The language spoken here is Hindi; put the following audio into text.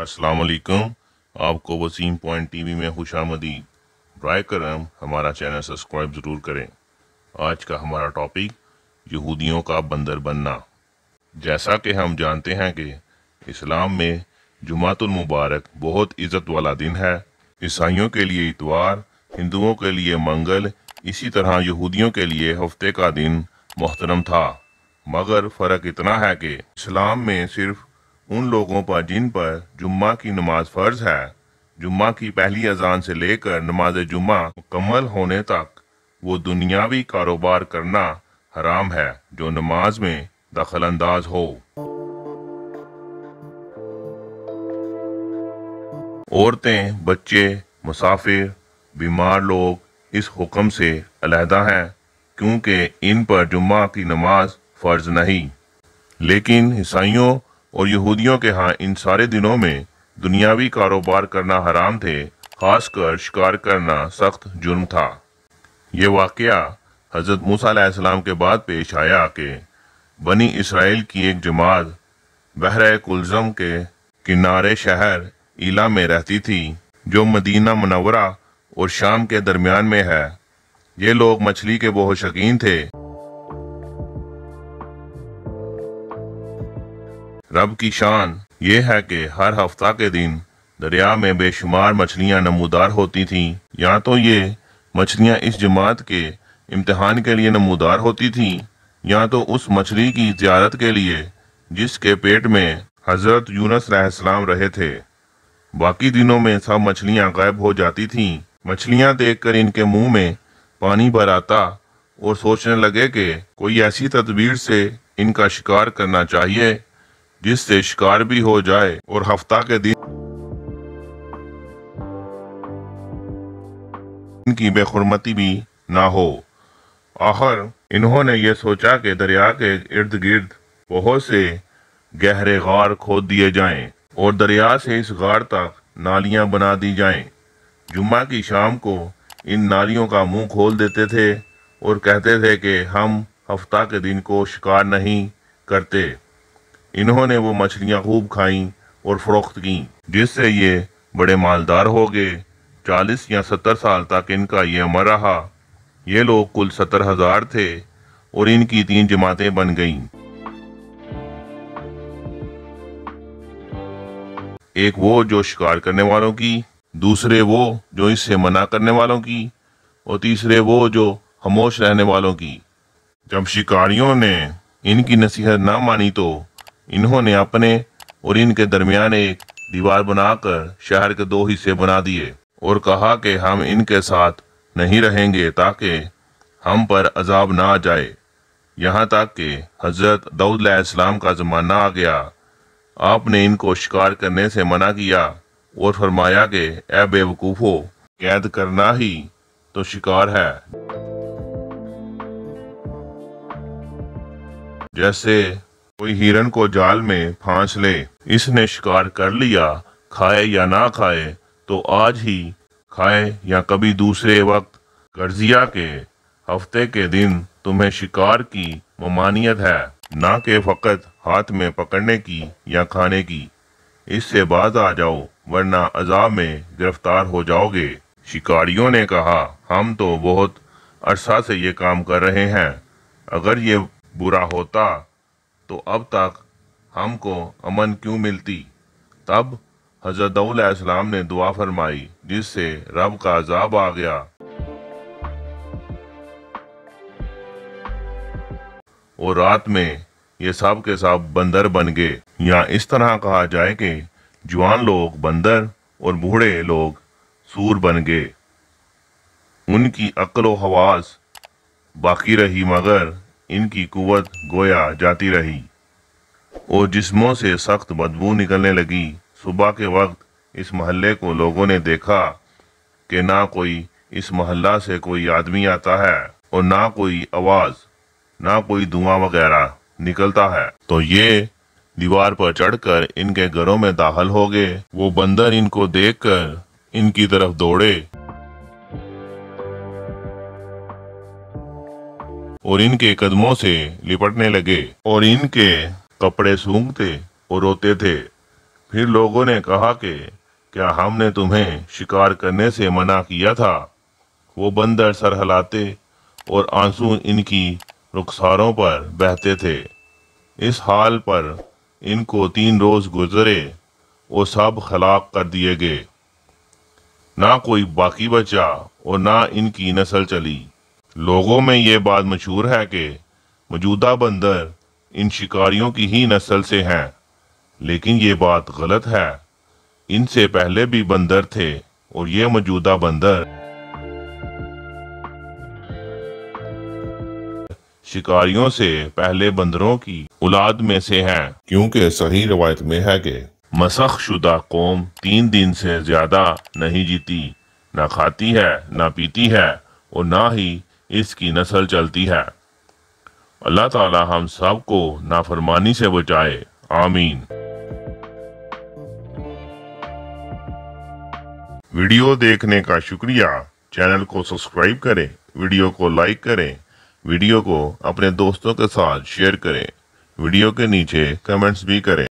अस्सलाम वालेकुम आपको वसीम पॉइंट टीवी में खुश आमदी ड्राई करम हमारा चैनल सब्सक्राइब ज़रूर करें आज का हमारा टॉपिक यहूदियों का बंदर बनना जैसा कि हम जानते हैं कि इस्लाम में जुमातुल मुबारक बहुत इज़्ज़त वाला दिन है ईसाइयों के लिए इतवार हिंदुओं के लिए मंगल इसी तरह यहूदियों के लिए हफ्ते का दिन मोहतरम था मगर फ़र्क इतना है कि इस्लाम में सिर्फ उन लोगों पर जिन पर जुम्मा की नमाज फर्ज है जुम्मा की पहली अजान से लेकर नमाज जुम्मा मुकम्मल होने तक वो दुनियावी कारोबार करना हराम है जो नमाज में दखल अंदाज हो औरतें बच्चे मुसाफिर बीमार लोग इस हुक्म से अलहदा हैं क्योंकि इन पर जुम्मा की नमाज फर्ज नहीं लेकिन ईसाइयों और यहूदियों के यहाँ इन सारे दिनों में दुनियावी कारोबार करना हराम थे खासकर शिकार करना सख्त जुर्म था ये वाक़ हज़रत मूसीम के बाद पेश आया कि बनी इसराइल की एक जमात बहर कुलज़म के किनारे शहर इला में रहती थी जो मदीना मनवरा और शाम के दरमियान में है ये लोग मछली के बहुत शौकीन थे रब की शान ये है कि हर हफ्ता के दिन दरिया में बेशुमार मछलियाँ नमूदार होती थीं या तो ये मछलियाँ इस जमात के इम्तहान के लिए नमूदार होती थीं या तो उस मछली की ज्यारत के लिए जिसके पेट में हज़रत यूनस सलाम रहे थे बाकी दिनों में सब मछलियाँ गायब हो जाती थीं मछलियाँ देखकर इनके मुंह में पानी भर आता और सोचने लगे कि कोई ऐसी तदबीर से इनका शिकार करना चाहिए जिससे शिकार भी हो जाए और हफ्ता के दिन इनकी बेहरमती भी ना हो आखिर इन्होंने ये सोचा कि दरिया के इर्द गिर्द बहुत से गहरे गार खोद दिए जाएं और दरिया से इस गार तक नालियां बना दी जाएं। जुम्मा की शाम को इन नालियों का मुंह खोल देते थे और कहते थे कि हम हफ्ता के दिन को शिकार नहीं करते इन्होंने वो मछलियाँ खूब खाईं और फरोख्त की जिससे ये बड़े मालदार हो गए चालीस या सत्तर साल तक इनका ये उम्र रहा ये लोग कुल सत्तर हजार थे और इनकी तीन जमातें बन गईं एक वो जो शिकार करने वालों की दूसरे वो जो इससे मना करने वालों की और तीसरे वो जो खामोश रहने वालों की जब शिकारियों ने इनकी नसीहत ना मानी तो इन्होंने अपने और इनके दरमियान एक दीवार बनाकर शहर के दो हिस्से बना दिए और कहा कि हम इनके साथ नहीं रहेंगे ताकि हम पर अजाब ना आ जाए यहाँ तक कि हज़रत इस्लाम का ज़माना आ गया आपने इनको शिकार करने से मना किया और फरमाया कि ए बेवकूफ़ो कैद करना ही तो शिकार है जैसे कोई हिरन को जाल में फांस ले इसने शिकार कर लिया खाए या ना खाए तो आज ही खाए या कभी दूसरे वक्त गर्जिया के हफ्ते के दिन तुम्हें शिकार की ममानियत है ना कि फ़कत हाथ में पकड़ने की या खाने की इससे बाज आ जाओ वरना अजाब में गिरफ्तार हो जाओगे शिकारियों ने कहा हम तो बहुत अरसा से ये काम कर रहे हैं अगर ये बुरा होता तो अब तक हमको अमन क्यों मिलती तब हजरत दौलाम ने दुआ फरमाई जिससे रब का अजाब आ गया और रात में ये सब के सब बंदर बन गए या इस तरह कहा जाए कि जवान लोग बंदर और बूढ़े लोग सूर बन गए उनकी अक्ल हवास बाकी रही मगर इनकी कुवत गोया जाती रही और जिस्मों से सख्त बदबू निकलने लगी सुबह के वक्त इस महल्ले को लोगों ने देखा कि ना कोई इस महल्ला से कोई आदमी आता है और ना कोई आवाज़ ना कोई धुआं वगैरह निकलता है तो ये दीवार पर चढ़कर इनके घरों में दाखिल हो गए वो बंदर इनको देखकर इनकी तरफ दौड़े और इनके कदमों से लिपटने लगे और इनके कपड़े सूंघते और रोते थे फिर लोगों ने कहा कि क्या हमने तुम्हें शिकार करने से मना किया था वो बंदर सर हलाते और आंसू इनकी रुखसारों पर बहते थे इस हाल पर इनको तीन रोज गुजरे वो सब खलाक कर दिए गए ना कोई बाकी बचा और ना इनकी नस्ल चली लोगों में ये बात मशहूर है कि मौजूदा बंदर इन शिकारियों की ही नस्ल से हैं लेकिन ये बात गलत है इनसे पहले भी बंदर थे और ये मौजूदा बंदर शिकारियों से पहले बंदरों की औलाद में से हैं क्योंकि सही रवायत में है कि मसख शुदा कौम तीन दिन से ज्यादा नहीं जीती ना खाती है ना पीती है और ना ही इसकी नस्ल चलती है अल्लाह ताला हम सबको नाफरमानी से बचाए आमीन वीडियो देखने का शुक्रिया चैनल को सब्सक्राइब करें वीडियो को लाइक करें वीडियो को अपने दोस्तों के साथ शेयर करें वीडियो के नीचे कमेंट्स भी करें